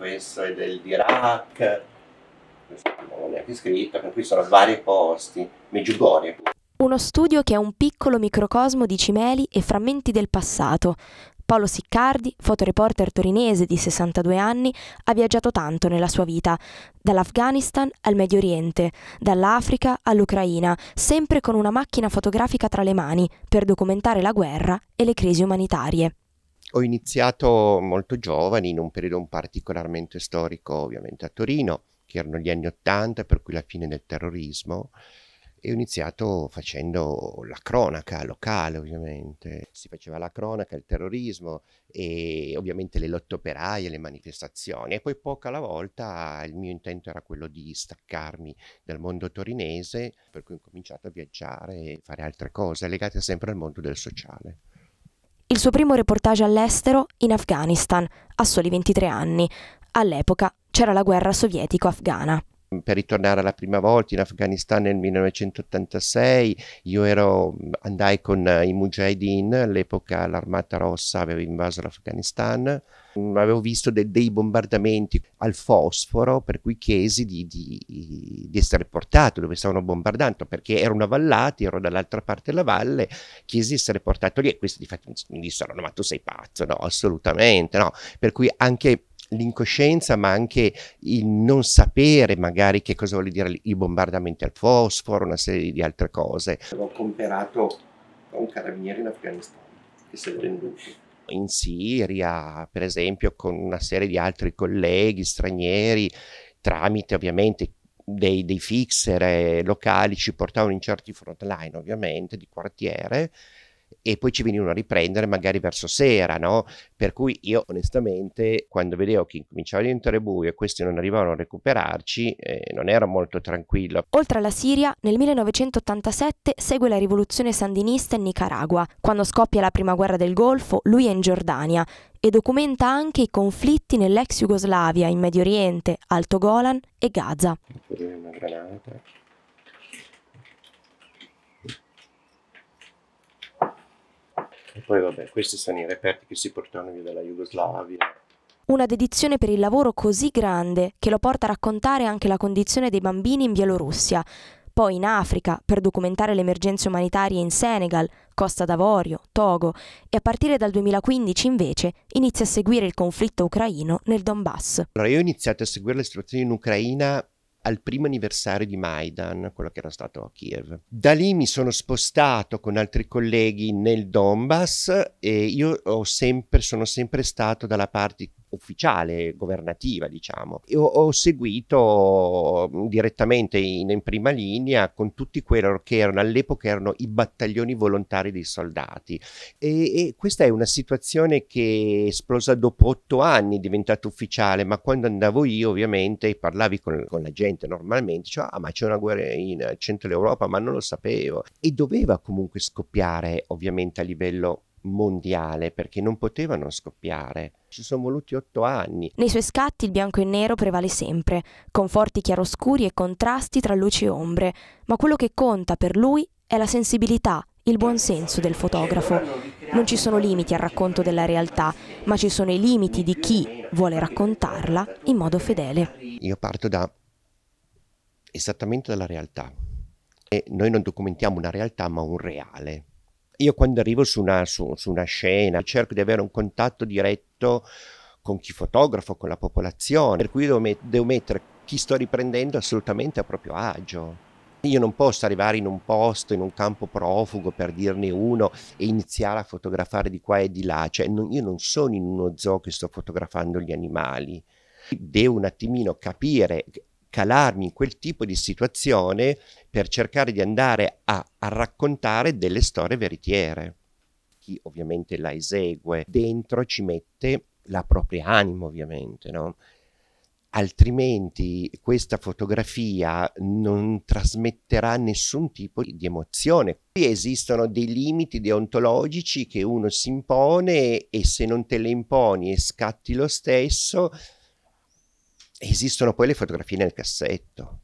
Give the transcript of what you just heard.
questo è dell'Iraq, questo non è neanche scritto, per cui sono vari posti, Meggiugorie. Uno studio che è un piccolo microcosmo di cimeli e frammenti del passato. Paolo Siccardi, fotoreporter torinese di 62 anni, ha viaggiato tanto nella sua vita, dall'Afghanistan al Medio Oriente, dall'Africa all'Ucraina, sempre con una macchina fotografica tra le mani per documentare la guerra e le crisi umanitarie ho iniziato molto giovane, in un periodo particolarmente storico, ovviamente a Torino, che erano gli anni Ottanta, per cui la fine del terrorismo, e ho iniziato facendo la cronaca locale, ovviamente. Si faceva la cronaca, il terrorismo e ovviamente le lotte operaie, le manifestazioni. E poi poco alla volta il mio intento era quello di staccarmi dal mondo torinese, per cui ho cominciato a viaggiare e fare altre cose legate sempre al mondo del sociale il suo primo reportage all'estero in Afghanistan, a soli 23 anni. All'epoca c'era la guerra sovietico-afghana per ritornare la prima volta in Afghanistan nel 1986, io ero, andai con eh, i Mujahideen, all'epoca l'armata rossa aveva invaso l'Afghanistan, avevo visto de- dei bombardamenti al fosforo per cui chiesi di, di, di, essere portato dove stavano bombardando perché erano avvallati, ero dall'altra parte della valle, chiesi di essere portato lì e questi di fatto mi dissero no ma tu sei pazzo, no assolutamente no, per cui anche l'incoscienza, ma anche il non sapere magari che cosa vuol dire i bombardamenti al fosforo, una serie di altre cose. L'ho comperato da un carabiniere in Afghanistan che si è venduto in Siria, per esempio, con una serie di altri colleghi stranieri, tramite ovviamente dei, dei fixer eh, locali, ci portavano in certi frontline, ovviamente, di quartiere, e poi ci venivano a riprendere magari verso sera, no? Per cui io onestamente quando vedevo che cominciava a diventare buio e questi non arrivavano a recuperarci, eh, non ero molto tranquillo. Oltre alla Siria, nel 1987 segue la rivoluzione sandinista in Nicaragua. Quando scoppia la prima guerra del Golfo, lui è in Giordania e documenta anche i conflitti nell'ex Jugoslavia, in Medio Oriente, Alto Golan e Gaza. Una granata. E poi vabbè, questi sono i reperti che si portano via dalla Jugoslavia. Una dedizione per il lavoro così grande che lo porta a raccontare anche la condizione dei bambini in Bielorussia, poi in Africa per documentare le emergenze umanitarie in Senegal, Costa d'Avorio, Togo e a partire dal 2015 invece inizia a seguire il conflitto ucraino nel Donbass. Allora io ho iniziato a seguire le situazioni in Ucraina al primo anniversario di Maidan, quello che era stato a Kiev. Da lì mi sono spostato con altri colleghi nel Donbass e io sempre, sono sempre stato dalla parte ufficiale, governativa, diciamo. E ho seguito mm, direttamente in, in, prima linea con tutti quelli che erano all'epoca erano i battaglioni volontari dei soldati e, e questa è una situazione che è esplosa dopo otto anni, è diventata ufficiale, ma quando andavo io ovviamente parlavi con, con la gente normalmente, diceva ah ma c'è una guerra in centro dell'Europa, ma non lo sapevo e doveva comunque scoppiare ovviamente a livello mondiale perché non potevano scoppiare. Ci sono voluti otto anni. Nei suoi scatti il bianco e nero prevale sempre, con forti chiaroscuri e contrasti tra luci e ombre, ma quello che conta per lui è la sensibilità, il buon senso del fotografo. Non ci sono limiti al racconto della realtà, ma ci sono i limiti di chi vuole raccontarla in modo fedele. Io parto da esattamente dalla realtà. E noi non documentiamo una realtà, ma un reale io quando arrivo su una, su, su una scena cerco di avere un contatto diretto con chi fotografo, con la popolazione, per cui devo, met devo mettere chi sto riprendendo assolutamente a proprio agio. Io non posso arrivare in un posto, in un campo profugo per dirne uno e iniziare a fotografare di qua e di là, cioè non, io non sono in uno zoo che sto fotografando gli animali. Devo un attimino capire calarmi in quel tipo di situazione per cercare di andare a, a raccontare delle storie veritiere. Chi ovviamente la esegue dentro ci mette la propria anima, ovviamente, no? altrimenti questa fotografia non trasmetterà nessun tipo di emozione. Qui esistono dei limiti deontologici che uno si impone e se non te le imponi e scatti lo stesso, esistono poi le fotografie nel cassetto.